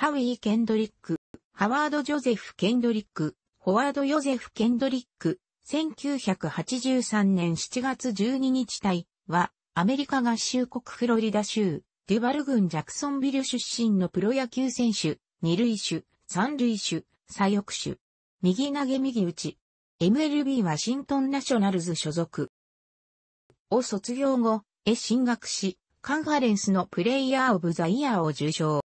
ハウィー・ケンドリック、ハワード・ジョゼフ・ケンドリック、ホワード・ヨゼフ・ケンドリック、1983年7月12日隊は、アメリカ合衆国フロリダ州、デュバル郡ジャクソンビル出身のプロ野球選手、二塁手、三塁手、左翼手。右投げ右打ち。MLB ワシントンナショナルズ所属。を卒業後、へ進学し、カンファレンスのプレイヤーオブザイヤーを受賞。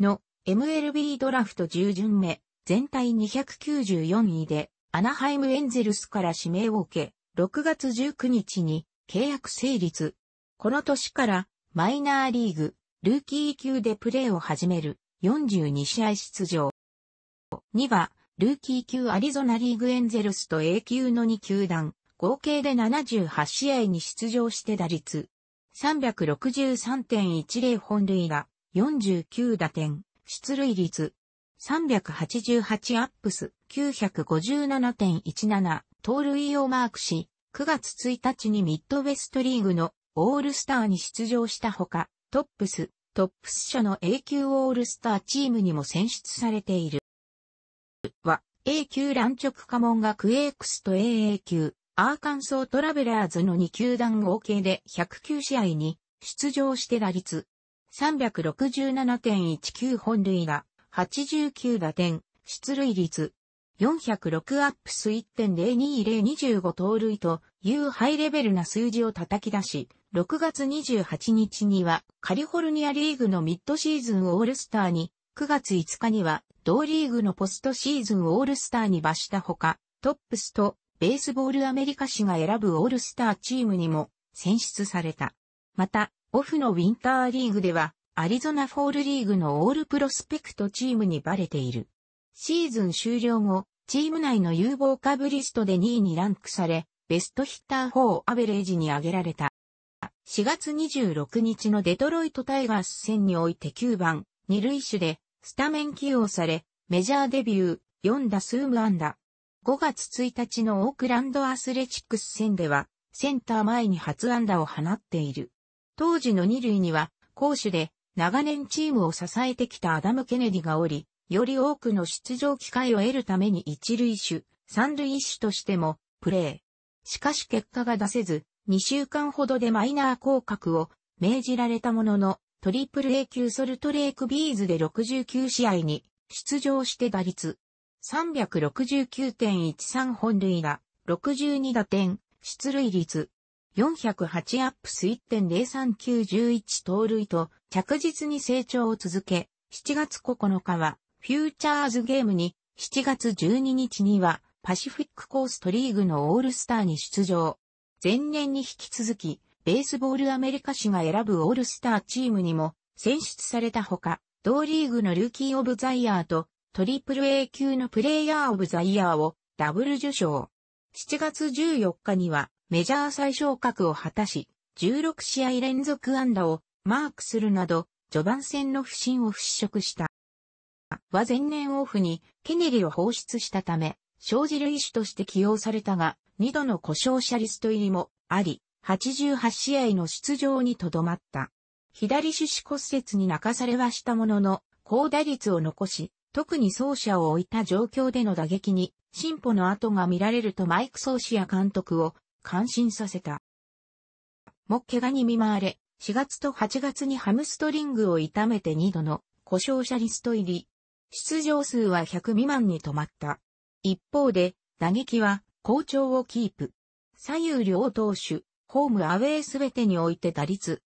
の MLB ドラフト10巡目、全体294位で、アナハイムエンゼルスから指名を受け、6月19日に契約成立。この年からマイナーリーグ、ルーキー級でプレーを始める42試合出場。2は、ルーキー級アリゾナリーグエンゼルスと A 級の2球団、合計で78試合に出場して打率363.10本塁打49打点出塁率388アップス957.17盗塁をマークし、9月1日にミッドウェストリーグのオールスターに出場したほか、トップス、トップス社の A 級オールスターチームにも選出されている。は、A 級乱直家門学 A エークスと AA 級、アーカンソートラベラーズの2球団合計で109試合に出場して打率367.19本塁打、89打点、出塁率、406アップス1.02025盗塁というハイレベルな数字を叩き出し、6月28日にはカリフォルニアリーグのミッドシーズンオールスターに、9月5日には同リーグのポストシーズンオールスターに罰したほか、トップスとベースボールアメリカ誌が選ぶオールスターチームにも選出された。また、オフのウィンターリーグでは、アリゾナフォールリーグのオールプロスペクトチームにバレている。シーズン終了後、チーム内の有望株リストで2位にランクされ、ベストヒッター4アベレージに上げられた。4月26日のデトロイトタイガース戦において9番、2塁手で、スタメン起用され、メジャーデビュー、4打数無安打。5月1日のオークランドアスレチックス戦では、センター前に初安打を放っている。当時の二塁には、攻守で長年チームを支えてきたアダム・ケネディがおり、より多くの出場機会を得るために一塁手、三塁手としてもプレー。しかし結果が出せず、2週間ほどでマイナー降格を命じられたものの、トリプル A 級ソルトレイクビーズで69試合に出場して打率369.13本塁打、62打点、出塁率408アップス1.03911盗塁と着実に成長を続け、7月9日はフューチャーズゲームに、7月12日にはパシフィックコーストリーグのオールスターに出場。前年に引き続き、ベースボールアメリカ氏が選ぶオールスターチームにも選出されたほか、同リーグのルーキーオブザイヤーとトリプル A 級のプレイヤーオブザイヤーをダブル受賞。7月14日にはメジャー最昇格を果たし、16試合連続安打をマークするなど、序盤戦の不振を払拭した。は前年オフにケネリを放出したため、生じる医師として起用されたが、2度の故障者リスト入りもあり、88試合の出場にとどまった。左手指骨折に泣かされはしたものの、高打率を残し、特に走者を置いた状況での打撃に進歩の跡が見られるとマイク・ソーシア監督を感心させた。も怪我に見舞われ、4月と8月にハムストリングを痛めて2度の故障者リスト入り。出場数は100未満に止まった。一方で、打撃は好調をキープ。左右両投手、ホームアウェーすべてにおいて打率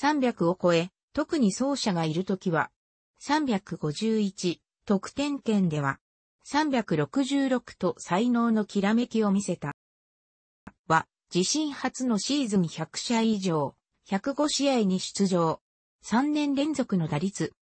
300を超え、特に走者がいるときは351得点圏では366と才能のきらめきを見せた。自身初のシーズン100社以上、105試合に出場。3年連続の打率。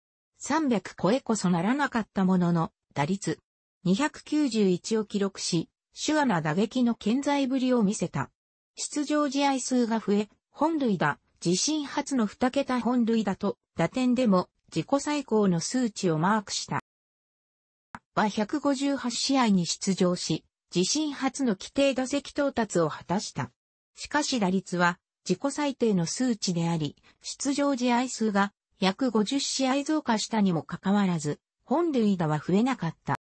300超えこそならなかったものの、打率。291を記録し、手話な打撃の健在ぶりを見せた。出場試合数が増え、本塁打、自身初の2桁本塁打と、打点でも自己最高の数値をマークした。は158試合に出場し、自身初の規定打席到達を果たした。しかし打率は自己最低の数値であり、出場試合数が約50試合増加したにもかかわらず、本塁打は増えなかった。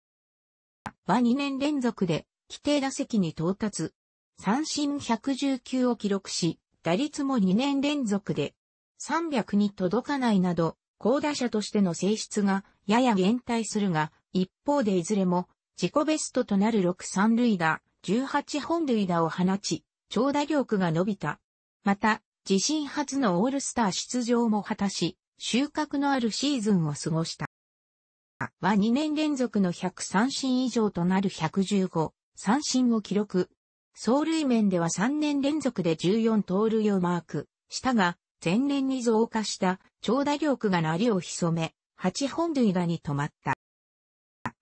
は2年連続で規定打席に到達。三振119を記録し、打率も2年連続で300に届かないなど、高打者としての性質がやや減退するが、一方でいずれも自己ベストとなる6三塁打、18本塁打を放ち、長打力が伸びた。また、自身初のオールスター出場も果たし、収穫のあるシーズンを過ごした。は2年連続の100三振以上となる115三振を記録。走塁面では3年連続で14盗塁をマークしたが、前年に増加した長打力が鳴りを潜め、8本塁打に止まった。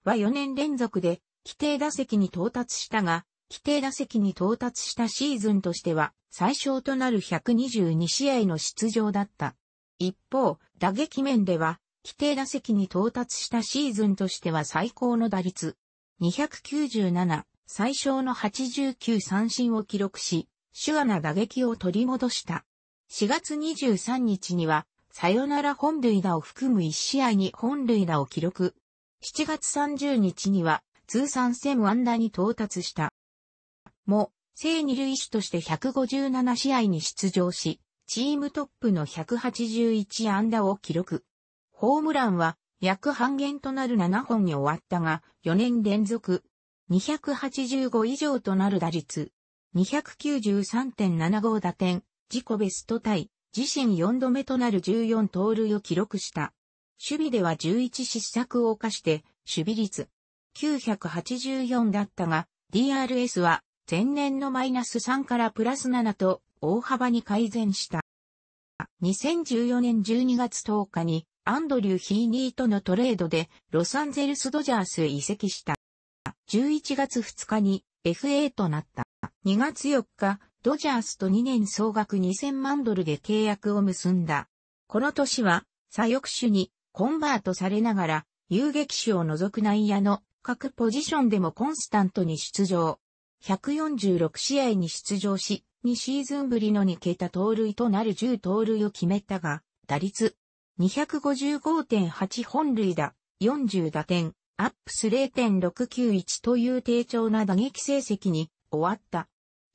は4年連続で規定打席に到達したが、規定打席に到達したシーズンとしては最小となる122試合の出場だった。一方、打撃面では、規定打席に到達したシーズンとしては最高の打率、297、最小の89三振を記録し、手話な打撃を取り戻した。4月23日には、サヨナラ本塁打を含む1試合に本塁打を記録。7月30日には通算1000安打に到達した。も、正二塁手として157試合に出場し、チームトップの181安打を記録。ホームランは約半減となる7本に終わったが、4年連続285以上となる打率、293.75打点、自己ベスト対、自身4度目となる14盗塁を記録した。守備では11失策を犯して、守備率984だったが、DRS は前年のマイナス3からプラス7と大幅に改善した。2014年12月10日にアンドリュー・ヒーニーとのトレードでロサンゼルス・ドジャースへ移籍した。11月2日に FA となった。2月4日、ドジャースと2年総額2000万ドルで契約を結んだ。この年は、左翼手にコンバートされながら、遊撃手を除く内野の各ポジションでもコンスタントに出場。146試合に出場し、2シーズンぶりの2桁盗塁となる10盗塁を決めたが、打率255.8本塁打、40打点、アップス0.691という低調な打撃成績に終わった。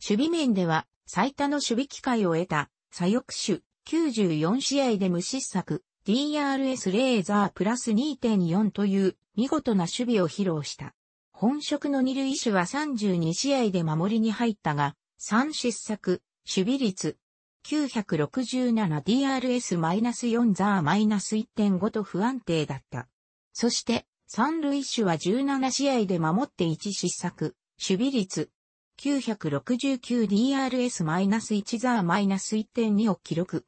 守備面では最多の守備機会を得た左翼手94試合で無失策、DRS レーザープラス2.4という見事な守備を披露した。本職の二塁手は32試合で守りに入ったが、3失策、守備率、967DRS-4 ザー -1.5 と不安定だった。そして、三塁手は17試合で守って1失策、守備率、969DRS-1 ザー -1.2 を記録。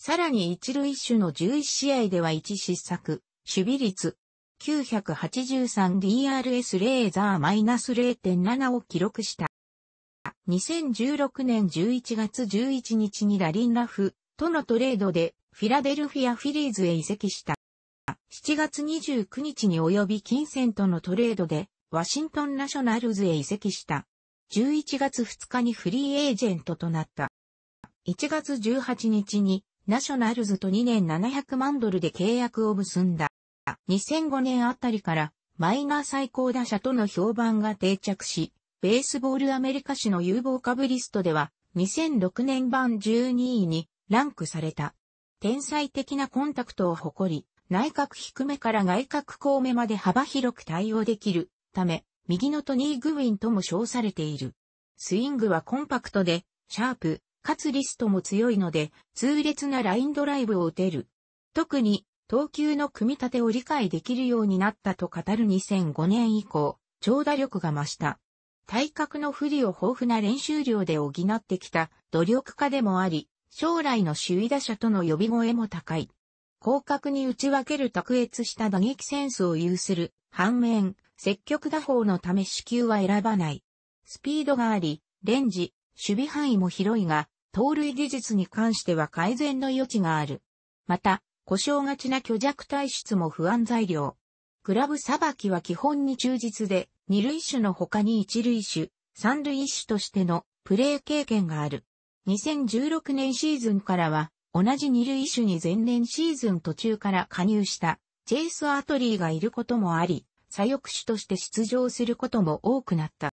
さらに一塁手の11試合では1失策、守備率 983DRS レーザーマイナス0.7を記録した。2016年11月11日にラリンラフとのトレードでフィラデルフィアフィリーズへ移籍した。7月29日に及び金銭とのトレードでワシントンナショナルズへ移籍した。11月2日にフリーエージェントとなった。1月18日にナショナルズと2年700万ドルで契約を結んだ。2005年あたりからマイナー最高打者との評判が定着し、ベースボールアメリカ史の有望株リストでは2006年版12位にランクされた。天才的なコンタクトを誇り、内角低めから外角高めまで幅広く対応できるため、右のトニー・グウィンとも称されている。スイングはコンパクトで、シャープ、かつリストも強いので、痛烈なラインドライブを打てる。特に、投球の組み立てを理解できるようになったと語る2005年以降、長打力が増した。体格の不利を豊富な練習量で補ってきた努力家でもあり、将来の首位打者との呼び声も高い。広角に打ち分ける卓越した打撃センスを有する。反面、積極打法のため支球は選ばない。スピードがあり、レンジ、守備範囲も広いが、盗塁技術に関しては改善の余地がある。また、故障がちな虚弱体質も不安材料。クラブ裁きは基本に忠実で、二塁手の他に一塁手、三塁手としてのプレー経験がある。2016年シーズンからは、同じ二塁手に前年シーズン途中から加入したチェイス・アートリーがいることもあり、左翼手として出場することも多くなった。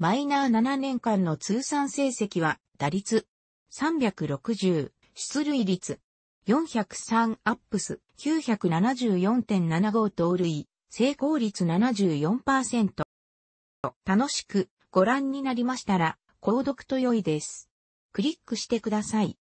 マイナー7年間の通算成績は、打率360、出塁率403アップス974.75盗塁、成功率74%。楽しくご覧になりましたら、購読と良いです。クリックしてください。